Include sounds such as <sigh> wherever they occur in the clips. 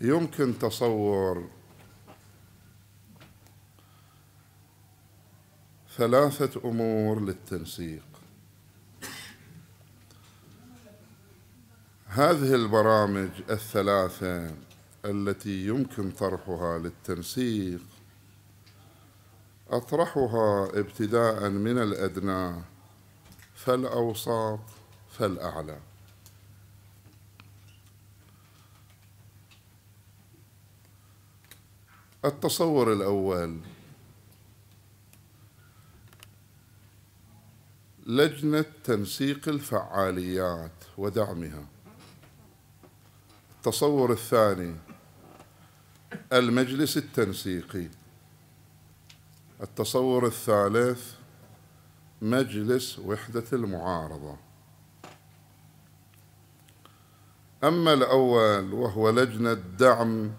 يمكن تصور ثلاثة أمور للتنسيق هذه البرامج الثلاثة التي يمكن طرحها للتنسيق أطرحها ابتداء من الأدنى فالأوسط فالأعلى التصور الأول لجنة تنسيق الفعاليات ودعمها التصور الثاني المجلس التنسيقي التصور الثالث مجلس وحدة المعارضة أما الأول وهو لجنة دعم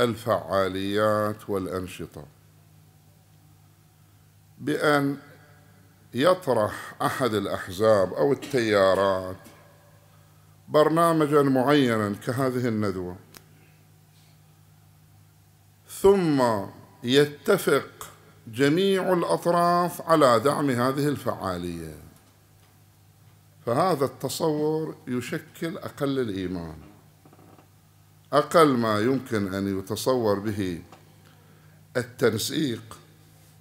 الفعاليات والأنشطة بأن يطرح أحد الأحزاب أو التيارات برنامجا معينا كهذه الندوة ثم يتفق جميع الأطراف على دعم هذه الفعالية فهذا التصور يشكل أقل الإيمان أقل ما يمكن أن يتصور به التنسيق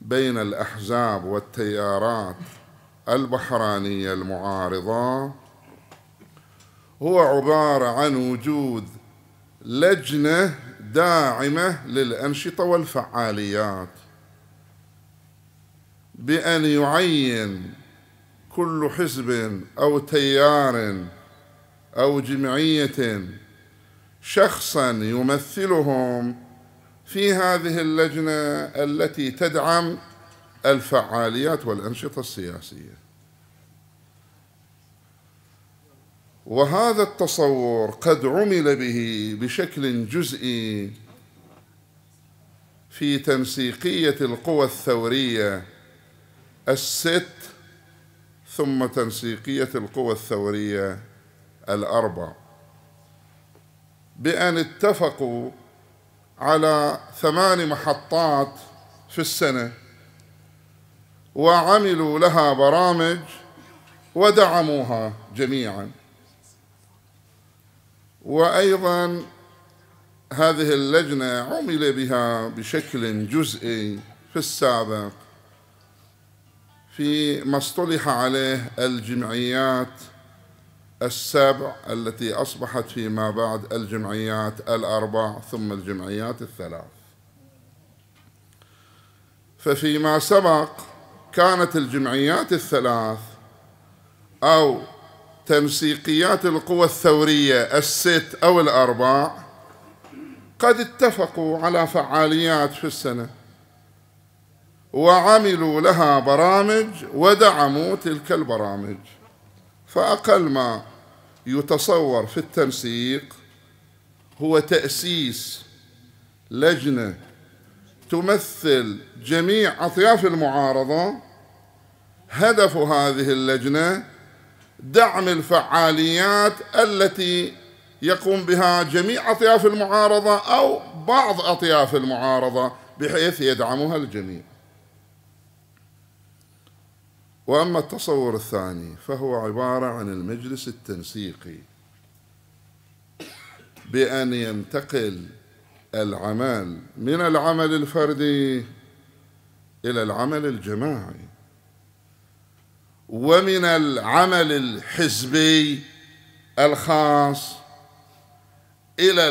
بين الأحزاب والتيارات البحرانية المعارضة هو عبارة عن وجود لجنة داعمة للأنشطة والفعاليات بأن يعين كل حزب أو تيار أو جمعية شخصا يمثلهم في هذه اللجنه التي تدعم الفعاليات والانشطه السياسيه وهذا التصور قد عمل به بشكل جزئي في تنسيقيه القوى الثوريه الست ثم تنسيقيه القوى الثوريه الاربع بأن اتفقوا على ثمان محطات في السنة وعملوا لها برامج ودعموها جميعا وأيضا هذه اللجنة عمل بها بشكل جزئي في السابق في ما اصطلح عليه الجمعيات السبع التي أصبحت فيما بعد الجمعيات الأربع ثم الجمعيات الثلاث ففيما سبق كانت الجمعيات الثلاث أو تنسيقيات القوى الثورية الست أو الأربع قد اتفقوا على فعاليات في السنة وعملوا لها برامج ودعموا تلك البرامج فأقل ما يتصور في التنسيق هو تأسيس لجنة تمثل جميع أطياف المعارضة هدف هذه اللجنة دعم الفعاليات التي يقوم بها جميع أطياف المعارضة أو بعض أطياف المعارضة بحيث يدعمها الجميع وأما التصور الثاني فهو عبارة عن المجلس التنسيقي بأن ينتقل العمل من العمل الفردي إلى العمل الجماعي ومن العمل الحزبي الخاص إلى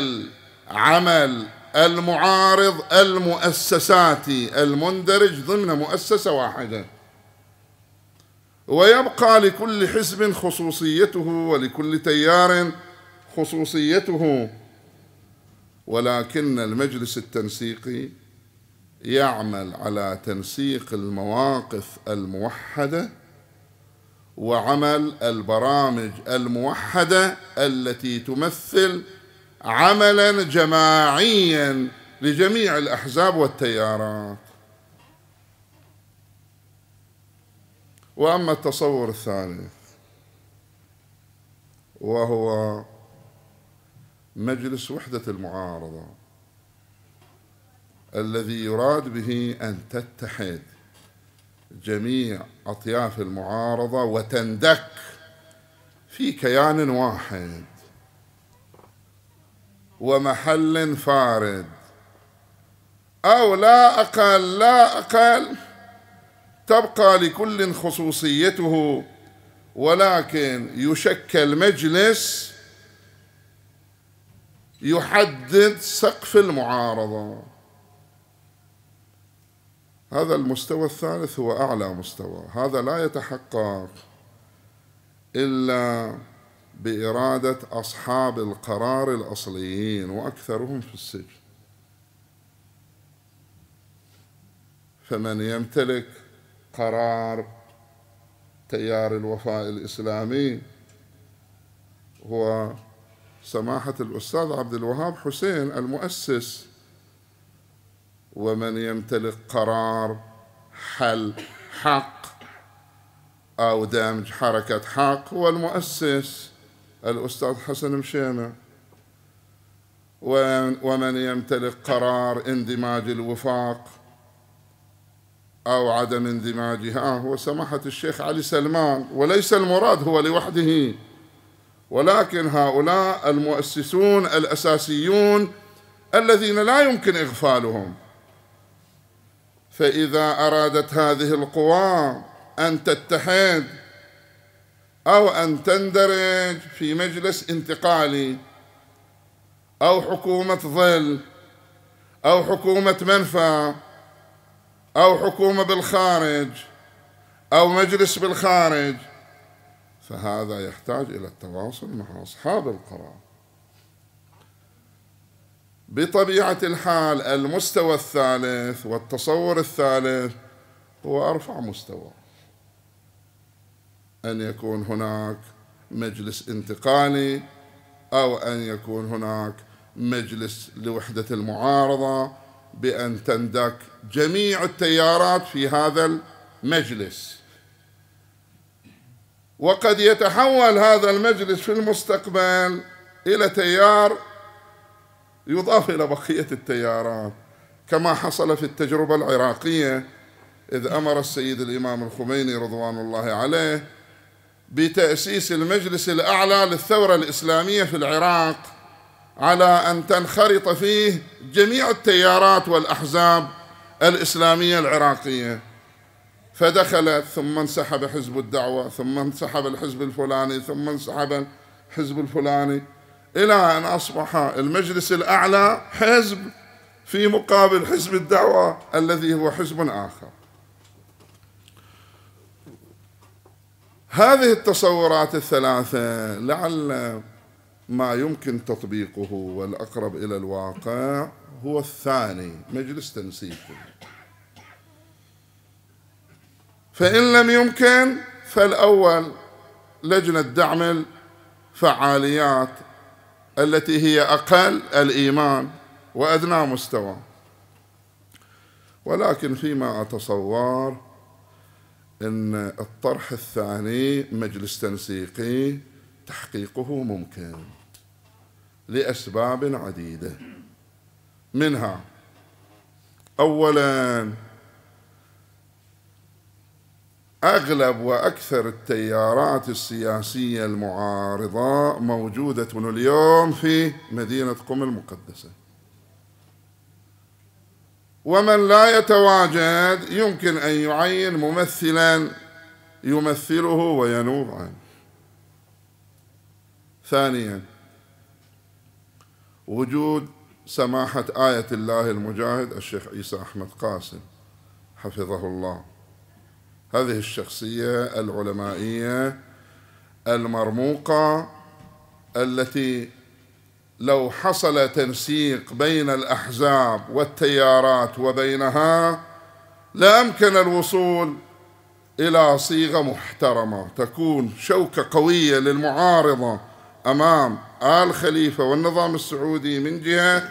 العمل المعارض المؤسساتي المندرج ضمن مؤسسة واحدة ويبقى لكل حزب خصوصيته ولكل تيار خصوصيته ولكن المجلس التنسيقي يعمل على تنسيق المواقف الموحده وعمل البرامج الموحده التي تمثل عملا جماعيا لجميع الاحزاب والتيارات وأما التصور الثالث وهو مجلس وحدة المعارضة الذي يراد به أن تتحد جميع أطياف المعارضة وتندك في كيان واحد ومحل فارد أو لا أقل لا أقل تبقى لكل خصوصيته ولكن يشكل مجلس يحدد سقف المعارضه هذا المستوى الثالث هو اعلى مستوى هذا لا يتحقق الا باراده اصحاب القرار الاصليين واكثرهم في السجن فمن يمتلك قرار تيار الوفاء الإسلامي هو سماحة الأستاذ عبد الوهاب حسين المؤسس ومن يمتلك قرار حل حق أو دمج حركة حق هو المؤسس الأستاذ حسن مشيمة ومن يمتلك قرار اندماج الوفاق أو عدم اندماجها هو سماحة الشيخ علي سلمان وليس المراد هو لوحده ولكن هؤلاء المؤسسون الأساسيون الذين لا يمكن إغفالهم فإذا أرادت هذه القوى أن تتحد أو أن تندرج في مجلس انتقالي أو حكومة ظل أو حكومة منفى أو حكومة بالخارج أو مجلس بالخارج فهذا يحتاج إلى التواصل مع أصحاب القرار بطبيعة الحال المستوى الثالث والتصور الثالث هو أرفع مستوى أن يكون هناك مجلس انتقالي أو أن يكون هناك مجلس لوحدة المعارضة بأن تندك جميع التيارات في هذا المجلس وقد يتحول هذا المجلس في المستقبل إلى تيار يضاف إلى بقية التيارات كما حصل في التجربة العراقية إذ أمر السيد الإمام الخميني رضوان الله عليه بتأسيس المجلس الأعلى للثورة الإسلامية في العراق على أن تنخرط فيه جميع التيارات والأحزاب الإسلامية العراقية فدخلت ثم انسحب حزب الدعوة ثم انسحب الحزب الفلاني ثم انسحب الحزب الفلاني إلى أن أصبح المجلس الأعلى حزب في مقابل حزب الدعوة الذي هو حزب آخر هذه التصورات الثلاثة لعل ما يمكن تطبيقه والأقرب إلى الواقع هو الثاني مجلس تنسيقي فإن لم يمكن فالأول لجنة دعم الفعاليات التي هي أقل الإيمان وأدنى مستوى ولكن فيما أتصور أن الطرح الثاني مجلس تنسيقي تحقيقه ممكن لأسباب عديدة منها أولا أغلب وأكثر التيارات السياسية المعارضة موجودة اليوم في مدينة قم المقدسة ومن لا يتواجد يمكن أن يعين ممثلا يمثله وينوب عنه ثانيا وجود سماحة آية الله المجاهد الشيخ عيسى أحمد قاسم حفظه الله هذه الشخصية العلمائية المرموقة التي لو حصل تنسيق بين الأحزاب والتيارات وبينها لأمكن الوصول إلى صيغة محترمة تكون شوكة قوية للمعارضة أمام آل خليفة والنظام السعودي من جهة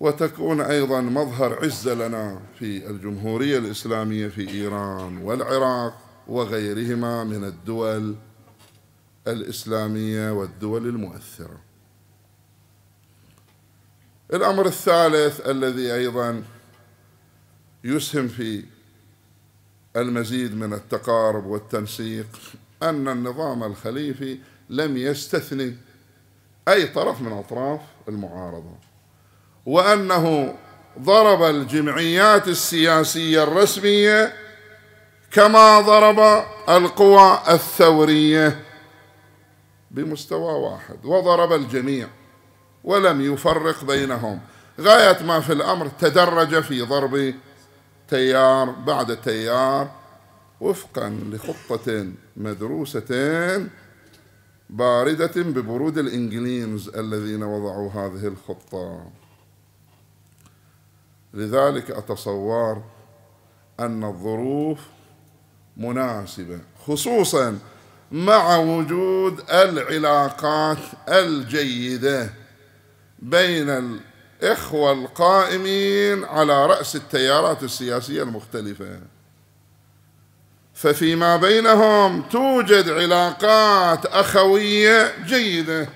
وتكون أيضا مظهر عزة لنا في الجمهورية الإسلامية في إيران والعراق وغيرهما من الدول الإسلامية والدول المؤثرة الأمر الثالث الذي أيضا يسهم في المزيد من التقارب والتنسيق أن النظام الخليفي لم يستثني أي طرف من أطراف المعارضة وأنه ضرب الجمعيات السياسية الرسمية كما ضرب القوى الثورية بمستوى واحد وضرب الجميع ولم يفرق بينهم غاية ما في الأمر تدرج في ضرب تيار بعد تيار وفقا لخطة مدروستان باردة ببرود الإنجليز الذين وضعوا هذه الخطة لذلك أتصور أن الظروف مناسبة خصوصا مع وجود العلاقات الجيدة بين الإخوة القائمين على رأس التيارات السياسية المختلفة ففيما بينهم توجد علاقات اخويه جيده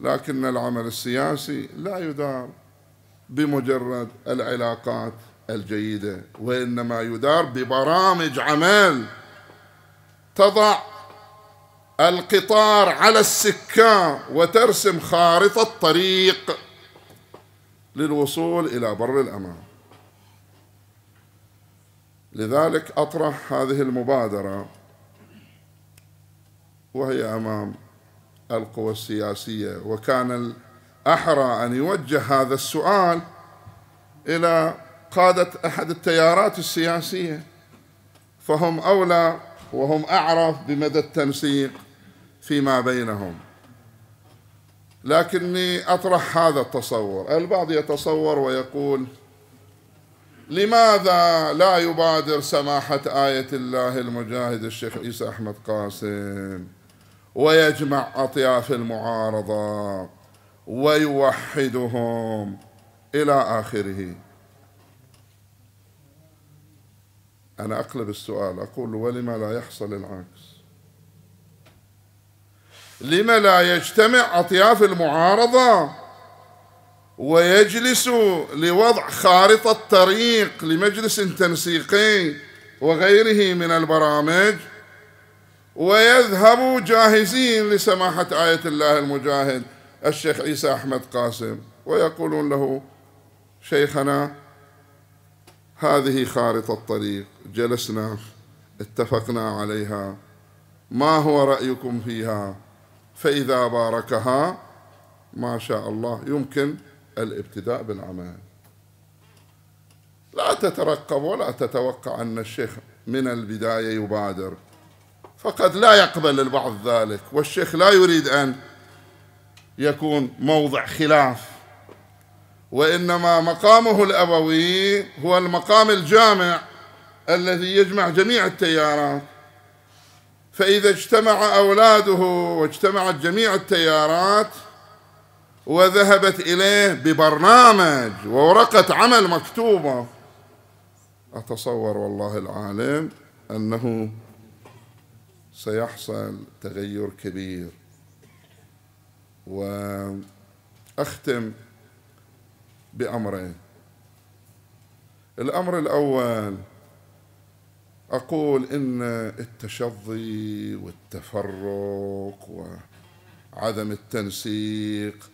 لكن العمل السياسي لا يدار بمجرد العلاقات الجيده وانما يدار ببرامج عمل تضع القطار على السكه وترسم خارطه طريق للوصول الى بر الامان لذلك أطرح هذه المبادرة وهي أمام القوى السياسية وكان الأحرى أن يوجه هذا السؤال إلى قادة أحد التيارات السياسية فهم أولى وهم أعرف بمدى التنسيق فيما بينهم لكني أطرح هذا التصور البعض يتصور ويقول لماذا لا يبادر سماحة آية الله المجاهد الشيخ عيسى أحمد قاسم ويجمع أطياف المعارضة ويوحدهم إلى آخره أنا أقلب السؤال أقول ولما لا يحصل العكس لما لا يجتمع أطياف المعارضة ويجلس لوضع خارطة طريق لمجلس تنسيقي وغيره من البرامج ويذهب جاهزين لسماحة آية الله المجاهد الشيخ عيسى أحمد قاسم ويقولون له شيخنا هذه خارطة الطريق جلسنا اتفقنا عليها ما هو رأيكم فيها فإذا باركها ما شاء الله يمكن الابتداء بالعمل لا تترقب ولا تتوقع أن الشيخ من البداية يبادر فقد لا يقبل البعض ذلك والشيخ لا يريد أن يكون موضع خلاف وإنما مقامه الأبوي هو المقام الجامع الذي يجمع جميع التيارات فإذا اجتمع أولاده واجتمعت جميع التيارات وذهبت إليه ببرنامج وورقة عمل مكتوبة أتصور والله العالم أنه سيحصل تغير كبير وأختم بأمرين الأمر الأول أقول إن التشظي والتفرق وعدم التنسيق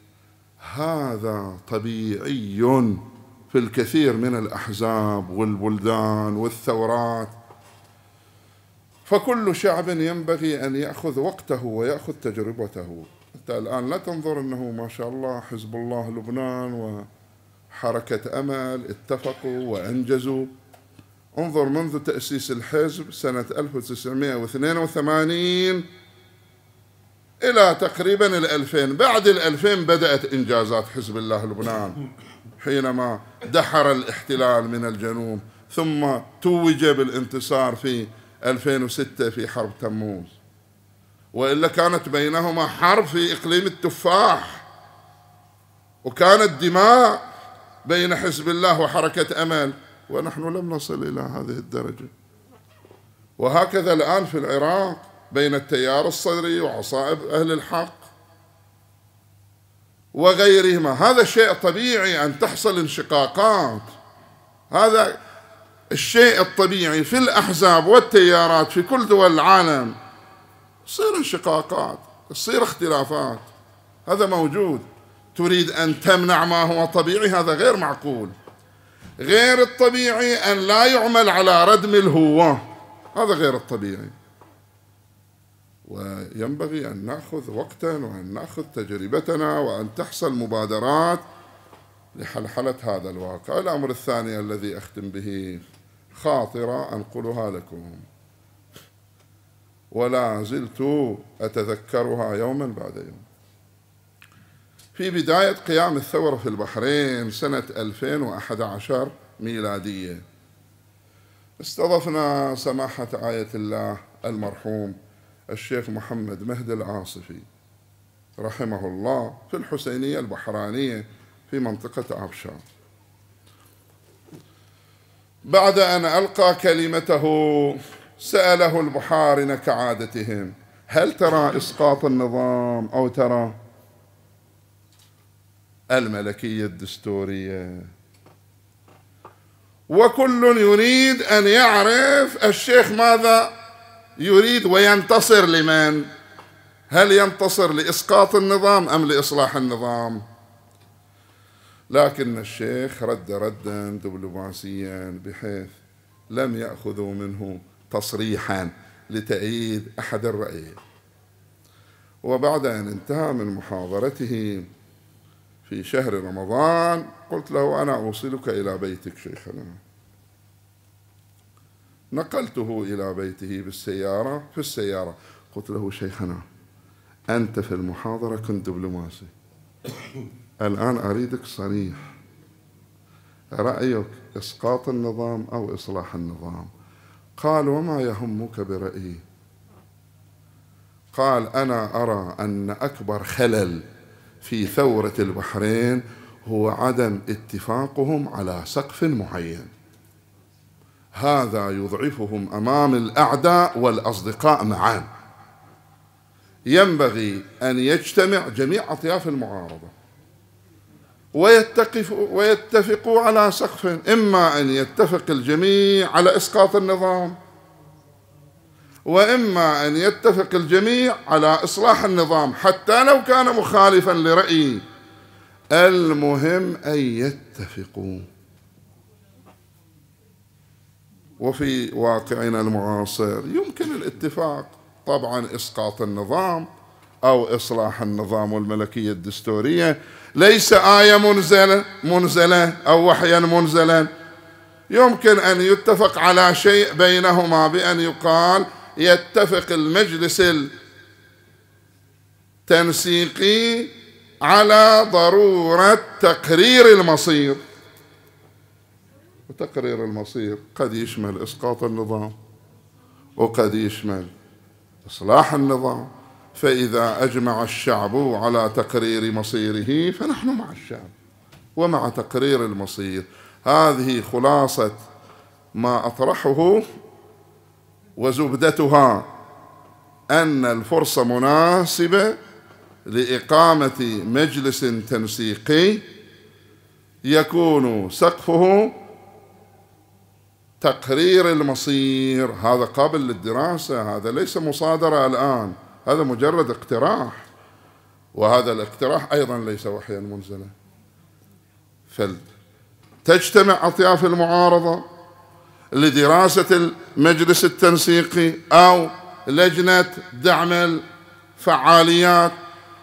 هذا طبيعي في الكثير من الأحزاب والبلدان والثورات فكل شعب ينبغي أن يأخذ وقته ويأخذ تجربته أنت الآن لا تنظر أنه ما شاء الله حزب الله لبنان وحركة أمل اتفقوا وأنجزوا انظر منذ تأسيس الحزب سنة 1982 إلى تقريبا الألفين بعد الألفين بدأت إنجازات حزب الله لبنان حينما دحر الاحتلال من الجنوب ثم توج بالانتصار في 2006 في حرب تموز وإلا كانت بينهما حرب في إقليم التفاح وكانت دماء بين حزب الله وحركة أمل ونحن لم نصل إلى هذه الدرجة وهكذا الآن في العراق بين التيار الصدري وعصائب أهل الحق وغيرهما هذا شيء طبيعي أن تحصل انشقاقات هذا الشيء الطبيعي في الأحزاب والتيارات في كل دول العالم تصير انشقاقات تصير اختلافات هذا موجود تريد أن تمنع ما هو طبيعي هذا غير معقول غير الطبيعي أن لا يعمل على ردم الهوة هذا غير الطبيعي وينبغي أن نأخذ وقتا وأن نأخذ تجربتنا وأن تحصل مبادرات لحلحلة هذا الواقع الأمر الثاني الذي أختم به خاطرة أنقلها لكم ولا زلت أتذكرها يوما بعد يوم في بداية قيام الثورة في البحرين سنة 2011 ميلادية استضفنا سماحة آية الله المرحوم الشيخ محمد مهدي العاصفي رحمه الله في الحسينية البحرانية في منطقة عبشة بعد أن ألقى كلمته سأله البحارنة كعادتهم هل ترى إسقاط النظام أو ترى الملكية الدستورية وكل يريد أن يعرف الشيخ ماذا يريد وينتصر لمن؟ هل ينتصر لإسقاط النظام أم لإصلاح النظام؟ لكن الشيخ رد ردا دبلوماسيا بحيث لم يأخذوا منه تصريحا لتأييد أحد الرأيين وبعد أن انتهى من محاضرته في شهر رمضان قلت له أنا أوصلك إلى بيتك شيخنا نقلته إلى بيته بالسيارة في السيارة قلت له شيخنا أنت في المحاضرة كنت دبلوماسي <coughs> الآن أريدك صريح رأيك إسقاط النظام أو إصلاح النظام قال وما يهمك برأيي قال أنا أرى أن أكبر خلل في ثورة البحرين هو عدم اتفاقهم على سقف معين هذا يضعفهم امام الاعداء والاصدقاء معا ينبغي ان يجتمع جميع اطياف المعارضه ويتفقوا على سقف اما ان يتفق الجميع على اسقاط النظام واما ان يتفق الجميع على اصلاح النظام حتى لو كان مخالفا لرايي المهم ان يتفقوا وفي واقعنا المعاصر يمكن الاتفاق طبعا اسقاط النظام او اصلاح النظام والملكيه الدستوريه ليس ايه منزله منزله او وحيا منزلا يمكن ان يتفق على شيء بينهما بان يقال يتفق المجلس التنسيقي على ضروره تقرير المصير وتقرير المصير قد يشمل إسقاط النظام وقد يشمل إصلاح النظام فإذا أجمع الشعب على تقرير مصيره فنحن مع الشعب ومع تقرير المصير هذه خلاصة ما أطرحه وزبدتها أن الفرصة مناسبة لإقامة مجلس تنسيقي يكون سقفه تقرير المصير هذا قابل للدراسة هذا ليس مصادرة الآن هذا مجرد اقتراح وهذا الاقتراح أيضا ليس وحيا منزلا فلتجتمع أطياف المعارضة لدراسة المجلس التنسيقي أو لجنة دعم الفعاليات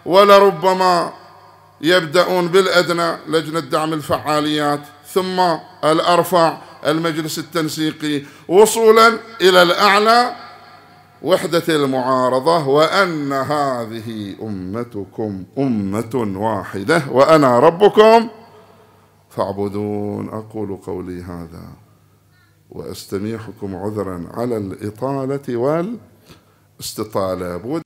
ولربما يبدأون بالأدنى لجنة دعم الفعاليات ثم الأرفع المجلس التنسيقي وصولا إلى الأعلى وحدة المعارضة وأن هذه أمتكم أمة واحدة وأنا ربكم فاعبدون أقول قولي هذا وأستميحكم عذرا على الإطالة والاستطالة